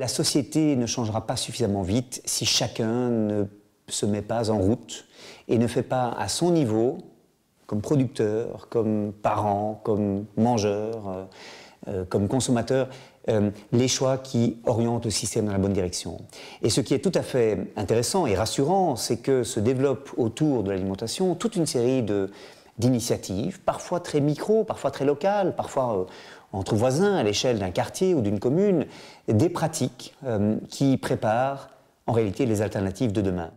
La société ne changera pas suffisamment vite si chacun ne se met pas en route et ne fait pas à son niveau, comme producteur, comme parent, comme mangeur, euh, euh, comme consommateur, euh, les choix qui orientent le système dans la bonne direction. Et ce qui est tout à fait intéressant et rassurant, c'est que se développe autour de l'alimentation toute une série de, d'initiatives, parfois très micro, parfois très locales, parfois euh, entre voisins à l'échelle d'un quartier ou d'une commune, des pratiques euh, qui préparent en réalité les alternatives de demain.